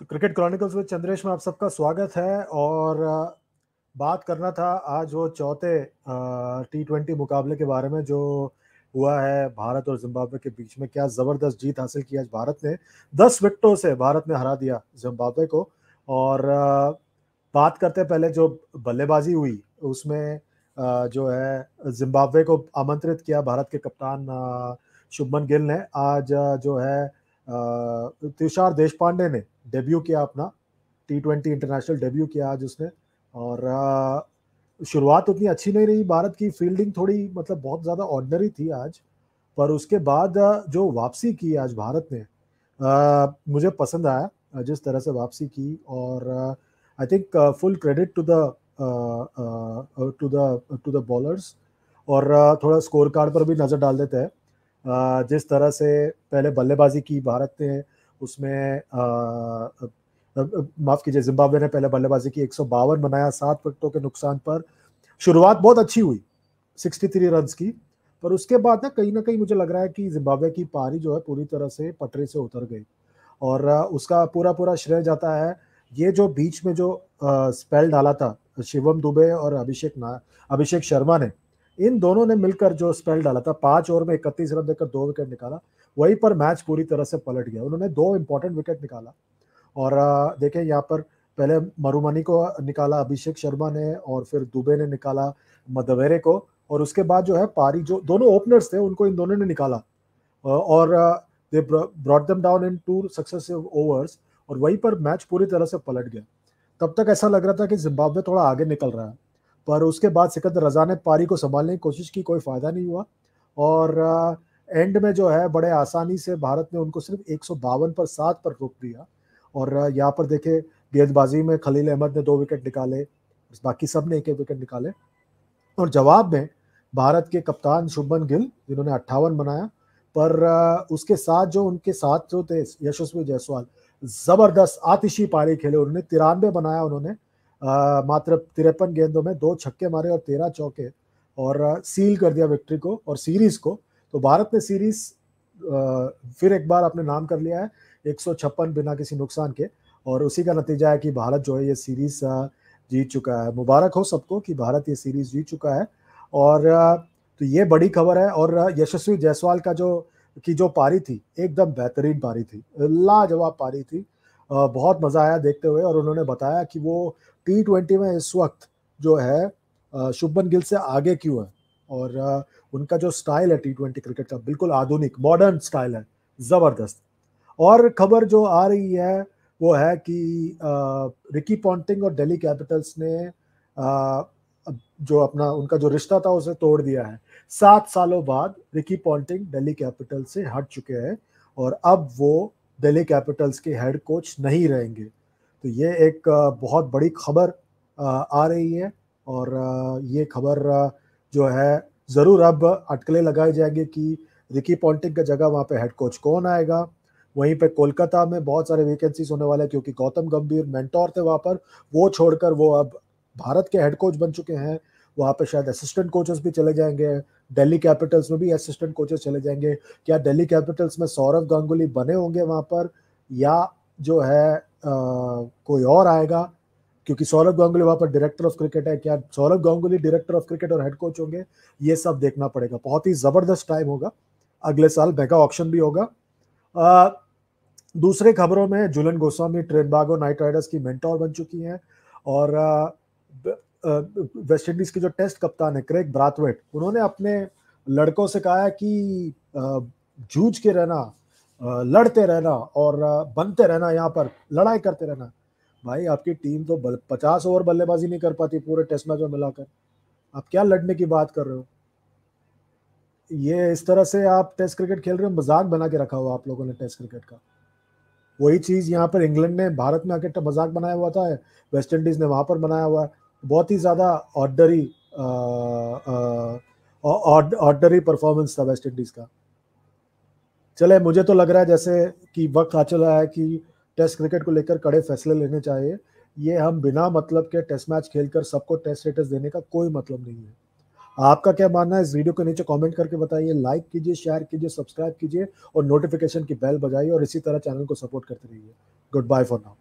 तो cricket chronicles में चंद्रेश में आप सबका स्वागत है और बात करना था आज वो चौथे टी ट्वेंटी मुकाबले के बारे में जो हुआ है भारत और जिम्बाब्वे के बीच में क्या ज़बरदस्त जीत हासिल की आज भारत ने दस विकटों से भारत ने हरा दिया जिम्बाब्वे को और बात करते पहले जो बल्लेबाजी हुई उसमें जो है जिम्बाब्वे को आमंत्रित किया भारत के कप्तान शुभमन गिल ने आज जो है तुषार देश पांडे ने डेब्यू किया अपना टी ट्वेंटी इंटरनेशनल डेब्यू किया आज उसने और शुरुआत उतनी अच्छी नहीं रही भारत की फील्डिंग थोड़ी मतलब बहुत ज़्यादा ऑर्डनरी थी आज पर उसके बाद जो वापसी की आज भारत ने मुझे पसंद आया जिस तरह से वापसी की और I think full credit to the to the to the bowlers और थोड़ा स्कोर कार्ड पर भी नज़र डाल देते हैं जिस तरह से पहले बल्लेबाजी की भारत ने उसमें माफ़ कीजिए जिम्बाब्वे ने पहले बल्लेबाजी की एक बनाया सात विकटों के नुकसान पर शुरुआत बहुत अच्छी हुई 63 रन्स की पर उसके बाद ना कहीं ना कहीं मुझे लग रहा है कि जिम्बाब्वे की पारी जो है पूरी तरह से पटरी से उतर गई और उसका पूरा पूरा श्रेय जाता है ये जो बीच में जो स्पेल डाला था शिवम दुबे और अभिषेक ना अभिषेक शर्मा ने इन दोनों ने मिलकर जो स्पेल डाला था पांच ओवर में इकतीस रन देकर दो विकेट निकाला वहीं पर मैच पूरी तरह से पलट गया उन्होंने दो इंपॉर्टेंट विकेट निकाला और देखें यहाँ पर पहले मरुमनी को निकाला अभिषेक शर्मा ने और फिर दुबे ने निकाला मदवेरे को और उसके बाद जो है पारी जो दोनों ओपनर्स थे उनको इन दोनों ने निकाला और they brought them down in two successive overs और वहीं पर मैच पूरी तरह से पलट गया तब तक ऐसा लग रहा था कि जिम्बाब्वे थोड़ा आगे निकल रहा है पर उसके बाद सिकंदर रजा ने पारी को संभालने की कोशिश की कोई फ़ायदा नहीं हुआ और एंड में जो है बड़े आसानी से भारत ने उनको सिर्फ एक पर सात पर रोक दिया और यहाँ पर देखे गेंदबाजी में खलील अहमद ने दो विकेट निकाले बाकी सब ने एक एक विकेट निकाले और जवाब में भारत के कप्तान शुभमन गिल जिन्होंने अट्ठावन बनाया पर उसके साथ जो उनके साथ जो थे यशस्वी जायसवाल ज़बरदस्त आतिशी पारी खेले उन्होंने तिरानवे बनाया उन्होंने मात्र तिरपन गेंदों में दो छक्के मारे और तेरह चौके और सील कर दिया विक्ट्री को और सीरीज को तो भारत ने सीरीज फिर एक बार अपने नाम कर लिया है एक बिना किसी नुकसान के और उसी का नतीजा है कि भारत जो है ये सीरीज जीत चुका है मुबारक हो सबको कि भारत ये सीरीज जीत चुका है और तो ये बड़ी खबर है और यशस्वी जायसवाल का जो की जो पारी थी एकदम बेहतरीन पारी थी लाजवाब पारी थी बहुत मज़ा आया देखते हुए और उन्होंने बताया कि वो टी ट्वेंटी में इस वक्त जो है शुभमन गिल से आगे क्यों है और उनका जो स्टाइल है टी ट्वेंटी क्रिकेट का बिल्कुल आधुनिक मॉडर्न स्टाइल है ज़बरदस्त और खबर जो आ रही है वो है कि रिकी पॉन्टिंग और दिल्ली कैपिटल्स ने जो अपना उनका जो रिश्ता था उसे तोड़ दिया है सात सालों बाद रिकी पॉन्टिंग दिल्ली कैपिटल से हट चुके हैं और अब वो दिल्ली कैपिटल्स के हेड कोच नहीं रहेंगे तो ये एक बहुत बड़ी खबर आ रही है और ये खबर जो है ज़रूर अब अटकलें लगाई जाएंगी कि रिकी पॉन्टिंग का जगह वहाँ पे हेड कोच कौन आएगा वहीं पे कोलकाता में बहुत सारे वैकेंसीज होने वाले हैं क्योंकि गौतम गंभीर मेंटोर थे वहाँ पर वो छोड़कर वो अब भारत के हेड कोच बन चुके हैं वहाँ पे शायद असिस्टेंट कोचेस भी चले जाएंगे दिल्ली कैपिटल्स में भी असिस्टेंट कोचेस चले जाएंगे क्या दिल्ली कैपिटल्स में सौरव गांगुली बने होंगे वहाँ पर या जो है कोई और आएगा क्योंकि सौरभ गांगुली वहां पर डायरेक्टर ऑफ क्रिकेट है क्या Saurabh Ganguly director of cricket और हेड कोच होंगे ये सब देखना पड़ेगा बहुत ही ज़बरदस्त टाइम होगा अगले साल मेगा ऑप्शन भी होगा आ, दूसरे खबरों में Jhulan Goswami Trinbago Knight Riders की मेंटोर बन चुकी हैं और वेस्ट इंडीज़ के जो टेस्ट कप्तान है क्रेक ब्राथवेट उन्होंने अपने लड़कों से कहा है कि जूझ के रहना लड़ते रहना और बनते रहना यहाँ पर लड़ाई करते रहना भाई आपकी टीम तो बल, पचास ओवर बल्लेबाजी नहीं कर पाती पूरे टेस्ट मैच में मिलाकर आप क्या लड़ने की बात कर रहे हो ये इस तरह से आप टेस्ट क्रिकेट खेल रहे हो मजाक बना के रखा हुआ आप लोगों ने टेस्ट क्रिकेट का वही चीज़ यहाँ पर इंग्लैंड ने भारत में आके मजाक बनाया हुआ था वेस्ट इंडीज़ ने वहाँ पर बनाया हुआ है बहुत ही ज़्यादा ऑर्डरी ऑर्डरी परफॉर्मेंस था वेस्ट इंडीज़ का चले मुझे तो लग रहा है जैसे कि वक्त आ चला है कि टेस्ट क्रिकेट को लेकर कड़े फैसले लेने चाहिए ये हम बिना मतलब के टेस्ट मैच खेलकर सबको टेस्ट स्टेटस देने का कोई मतलब नहीं है आपका क्या मानना है इस वीडियो के नीचे कमेंट करके बताइए लाइक कीजिए शेयर कीजिए सब्सक्राइब कीजिए और नोटिफिकेशन की बेल बजाइए और इसी तरह चैनल को सपोर्ट करते रहिए गुड बाय फॉर नाउ